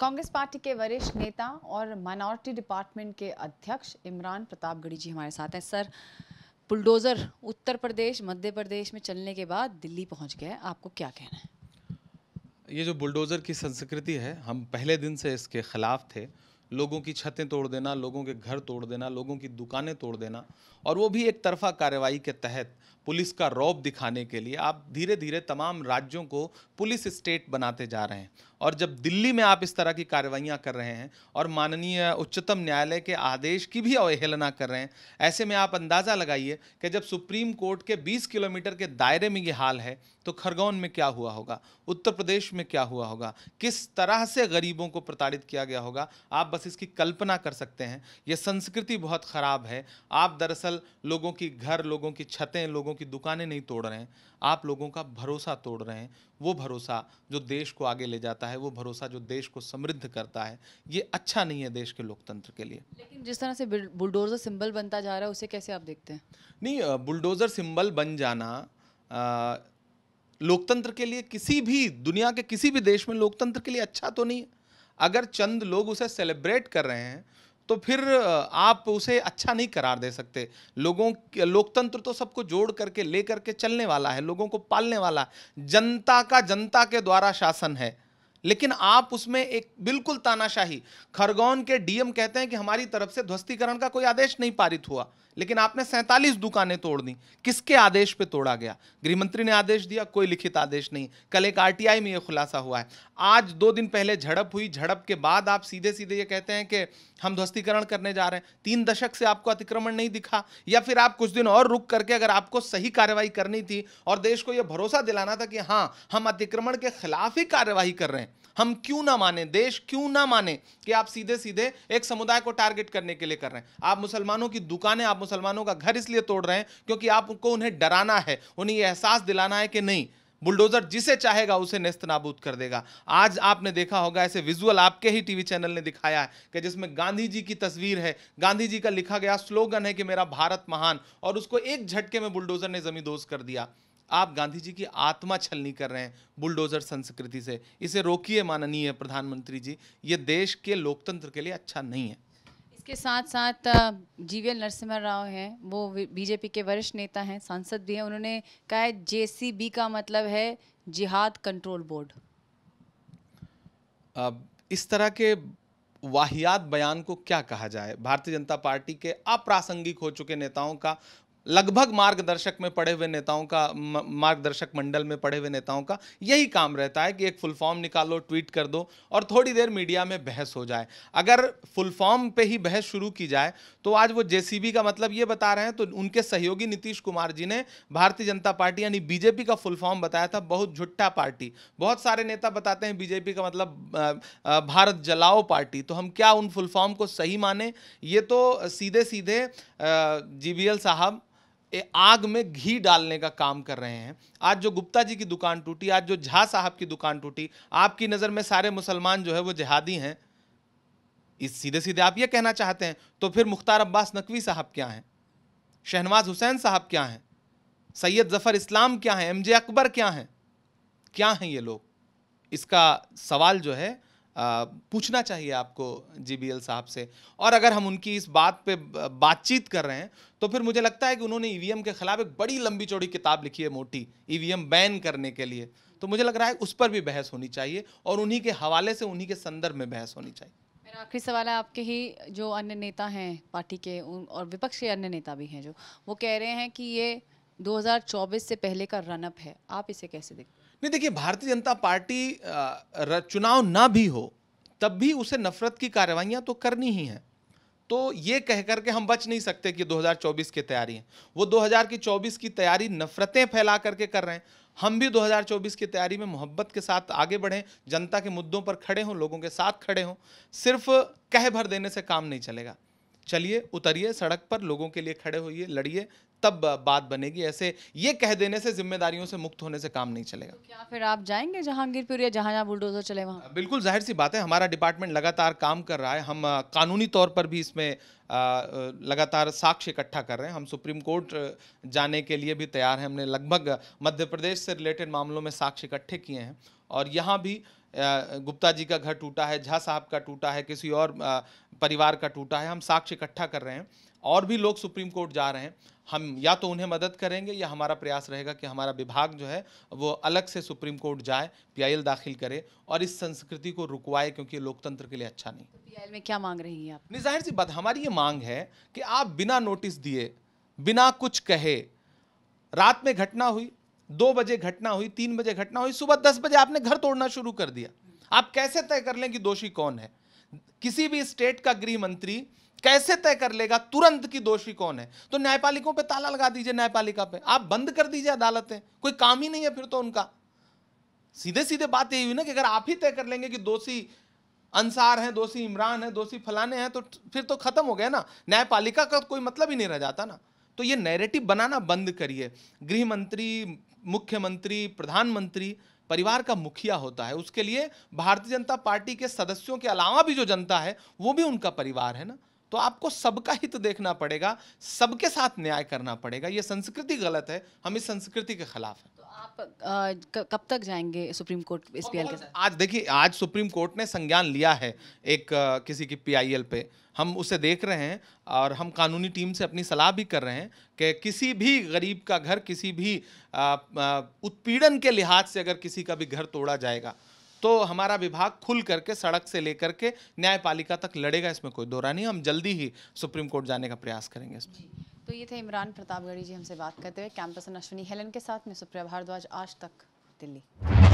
Congress party के वरिष्ठ नेता और माइनॉरिटी डिपार्टमेंट के अध्यक्ष इमरान प्रतापगढ़ी जी हमारे साथ हैं सर बुलडोज़र उत्तर प्रदेश मध्य प्रदेश में चलने के बाद दिल्ली पहुंच गया है आपको क्या कहना है ये जो बुलडोज़र की संस्कृति है हम पहले दिन से इसके ख़िलाफ़ थे लोगों की छतें तोड़ देना लोगों के घर तोड़ देना लोगों की दुकानें तोड़ देना और वो भी एक तरफा कार्रवाई के तहत पुलिस का रौब दिखाने के लिए आप धीरे धीरे तमाम राज्यों को पुलिस स्टेट बनाते जा रहे हैं और जब दिल्ली में आप इस तरह की कार्रवाइयाँ कर रहे हैं और माननीय उच्चतम न्यायालय के आदेश की भी अवहेलना कर रहे हैं ऐसे में आप अंदाज़ा लगाइए कि जब सुप्रीम कोर्ट के 20 किलोमीटर के दायरे में ये हाल है तो खरगोन में क्या हुआ होगा उत्तर प्रदेश में क्या हुआ होगा किस तरह से गरीबों को प्रताड़ित किया गया होगा आप बस इसकी कल्पना कर सकते हैं ये संस्कृति बहुत ख़राब है आप दरअसल लोगों की घर लोगों की छतें लोगों की दुकानें नहीं तोड़ रहे हैं आप लोगों का भरोसा तोड़ रहे हैं वो भरोसा जो देश को आगे ले जाता है वो भरोसा जो देश को समृद्ध करता है ये अच्छा नहीं है देश के लोकतंत्र के लिए लेकिन जिस तरह से बुलडोज़र सिंबल बनता जा रहा है उसे कैसे आप देखते हैं नहीं बुलडोज़र सिंबल बन जाना लोकतंत्र के लिए किसी भी दुनिया के किसी भी देश में लोकतंत्र के लिए अच्छा तो नहीं है अगर चंद लोग उसे सेलिब्रेट कर रहे हैं तो फिर आप उसे अच्छा नहीं करार दे सकते लोगों लोकतंत्र तो सबको जोड़ करके ले करके चलने वाला है लोगों को पालने वाला जनता का जनता के द्वारा शासन है लेकिन आप उसमें एक बिल्कुल तानाशाही खरगोन के डीएम कहते हैं कि हमारी तरफ से ध्वस्तीकरण का कोई आदेश नहीं पारित हुआ लेकिन आपने सैंतालीस दुकानें तोड़ दी किसके आदेश पे तोड़ा गया गृहमंत्री ने आदेश दिया कोई लिखित आदेश नहीं कल एक आरटीआई में ये खुलासा हुआ है आज दो दिन पहले झड़प हुई झड़प के बाद आप सीधे सीधे ये कहते हैं कि हम ध्वस्तीकरण करने जा रहे हैं तीन दशक से आपको अतिक्रमण नहीं दिखा या फिर आप कुछ दिन और रुक करके अगर आपको सही कार्रवाई करनी थी और देश को यह भरोसा दिलाना था कि हाँ हम अतिक्रमण के खिलाफ ही कार्यवाही कर रहे हैं हम क्यों ना माने देश क्यों ना माने कि आप सीधे सीधे एक समुदाय को टारगेट करने के लिए कर रहे हैं आप मुसलमानों की दुकानें आप मुसलमानों का घर इसलिए तोड़ रहे हैं क्योंकि आपको उन्हें डराना है उन्हें यह एहसास दिलाना है कि नहीं बुलडोजर जिसे चाहेगा उसे नेस्त नाबूद कर देगा आज आपने देखा होगा ऐसे विजुअल आपके ही टीवी चैनल ने दिखाया है कि जिसमें गांधी जी की तस्वीर है गांधी जी का लिखा गया स्लोगन है कि मेरा भारत महान और उसको एक झटके में बुलडोजर ने जमींदोज कर दिया आप गांधी जी की आत्मा छलनी कर रहे हैं बुलडोजर संस्कृति से इसे रोकिए माननीय प्रधानमंत्री जी ये देश के लोकतंत्र के लिए अच्छा नहीं है इसके साथ साथ जीवीएल नरसिम्हा राव हैं वो बीजेपी के वरिष्ठ नेता हैं सांसद भी हैं उन्होंने कहा है जे का मतलब है जिहाद कंट्रोल बोर्ड इस तरह के वाहियात बयान को क्या कहा जाए भारतीय जनता पार्टी के अप्रासंगिक हो चुके नेताओं का लगभग मार्गदर्शक में पढ़े हुए नेताओं का मार्गदर्शक मंडल में पढ़े हुए नेताओं का यही काम रहता है कि एक फुल फॉर्म निकालो ट्वीट कर दो और थोड़ी देर मीडिया में बहस हो जाए अगर फुल फॉर्म पे ही बहस शुरू की जाए तो आज वो जेसीबी का मतलब ये बता रहे हैं तो उनके सहयोगी नीतीश कुमार जी ने भारतीय जनता पार्टी यानी बीजेपी का फुल फॉर्म बताया था बहुत झुट्टा पार्टी बहुत सारे नेता बताते हैं बीजेपी का मतलब भारत जलाओ पार्टी तो हम क्या उन फुल फॉर्म को सही माने ये तो सीधे सीधे जी साहब आग में घी डालने का काम कर रहे हैं आज जो गुप्ता जी की दुकान टूटी आज जो झा साहब की दुकान टूटी आपकी नज़र में सारे मुसलमान जो है वो जिहादी हैं इस सीधे सीधे आप ये कहना चाहते हैं तो फिर मुख्तार अब्बास नकवी साहब क्या हैं शहनवाज हुसैन साहब क्या हैं सैयद जफ़र इस्लाम क्या हैं एम जे अकबर क्या हैं क्या हैं ये लोग इसका सवाल जो है पूछना चाहिए आपको जीबीएल साहब से और अगर हम उनकी इस बात पे बातचीत कर रहे हैं तो फिर मुझे लगता है कि उन्होंने ईवीएम के खिलाफ एक बड़ी लंबी चौड़ी किताब लिखी है मोटी ईवीएम बैन करने के लिए तो मुझे लग रहा है उस पर भी बहस होनी चाहिए और उन्हीं के हवाले से उन्हीं के संदर्भ में बहस होनी चाहिए मेरा आखिरी सवाल है आपके ही जो अन्य नेता हैं पार्टी के और विपक्ष के अन्य नेता भी हैं जो वो कह रहे हैं कि ये 2024 से पहले का रनअप है आप इसे कैसे देखते नहीं देखिए भारतीय जनता पार्टी चुनाव ना भी हो तब भी उसे नफरत की कार्रवाइयाँ तो करनी ही हैं तो ये कह करके हम बच नहीं सकते कि 2024 की तैयारी है वो 2024 की तैयारी नफरतें फैला करके कर रहे हैं हम भी 2024 की तैयारी में मोहब्बत के साथ आगे बढ़ें जनता के मुद्दों पर खड़े हों लोगों के साथ खड़े हों सिर्फ कह भर देने से काम नहीं चलेगा चलिए उतरिए सड़क पर लोगों के लिए खड़े होइए लड़िए तब बात बनेगी ऐसे ये कह देने से जिम्मेदारियों से मुक्त होने से काम नहीं चलेगा तो क्या फिर आप जाएंगे जहांगीरपुर या जहां जहां बुलडोजर चले वहां बिल्कुल जाहिर सी बात है हमारा डिपार्टमेंट लगातार काम कर रहा है हम कानूनी तौर पर भी इसमें लगातार साक्ष्य इकट्ठा कर रहे हैं हम सुप्रीम कोर्ट जाने के लिए भी तैयार हैं हमने लगभग मध्य प्रदेश से रिलेटेड मामलों में साक्ष्य इकट्ठे किए हैं और यहाँ भी गुप्ता जी का घर टूटा है झा साहब का टूटा है किसी और परिवार का टूटा है हम साक्ष्य इकट्ठा कर रहे हैं और भी लोग सुप्रीम कोर्ट जा रहे हैं हम या तो उन्हें मदद करेंगे या हमारा प्रयास रहेगा कि हमारा विभाग जो है वो अलग से सुप्रीम कोर्ट जाए पीआईएल दाखिल करे और इस संस्कृति को रुकवाए क्योंकि लोकतंत्र के लिए अच्छा नहीं तो पीआईएल में क्या मांग रही है आप नहीं जाहिर सी बात हमारी ये मांग है कि आप बिना नोटिस दिए बिना कुछ कहे रात में घटना हुई दो बजे घटना हुई तीन बजे घटना हुई सुबह दस बजे आपने घर तोड़ना शुरू कर दिया आप कैसे तय कर लें कि दोषी कौन है किसी भी स्टेट का गृह मंत्री कैसे तय कर लेगा तुरंत कि दोषी कौन है तो न्यायपालिकों पे ताला लगा दीजिए न्यायपालिका पे आप बंद कर दीजिए अदालतें कोई काम ही नहीं है फिर तो उनका सीधे सीधे बात यही हुई ना कि अगर आप ही तय कर लेंगे कि दोषी अंसार हैं दोषी इमरान हैं दोषी फलाने हैं तो फिर तो खत्म हो गया ना न्यायपालिका का कोई मतलब ही नहीं रह जाता ना तो ये नैरेटिव बनाना बंद करिए गृह मंत्री मुख्यमंत्री प्रधानमंत्री परिवार का मुखिया होता है उसके लिए भारतीय जनता पार्टी के सदस्यों के अलावा भी जो जनता है वो भी उनका परिवार है ना तो आपको सबका हित तो देखना पड़ेगा सबके साथ न्याय करना पड़ेगा ये संस्कृति गलत है हम इस संस्कृति के खिलाफ हैं आप कब तक जाएंगे सुप्रीम कोर्ट एस के साथ आज देखिए आज सुप्रीम कोर्ट ने संज्ञान लिया है एक किसी की पी पे हम उसे देख रहे हैं और हम कानूनी टीम से अपनी सलाह भी कर रहे हैं कि किसी भी गरीब का घर किसी भी उत्पीड़न के लिहाज से अगर किसी का भी घर तोड़ा जाएगा तो हमारा विभाग खुल करके सड़क से लेकर के न्यायपालिका तक लड़ेगा इसमें कोई दौरा नहीं हम जल्दी ही सुप्रीम कोर्ट जाने का प्रयास करेंगे इसमें तो ये थे इमरान प्रतापगढ़ी जी हमसे बात करते हुए कैंपस अश्विनी हेलन के साथ में सुप्रिया भारद्वाज आज तक दिल्ली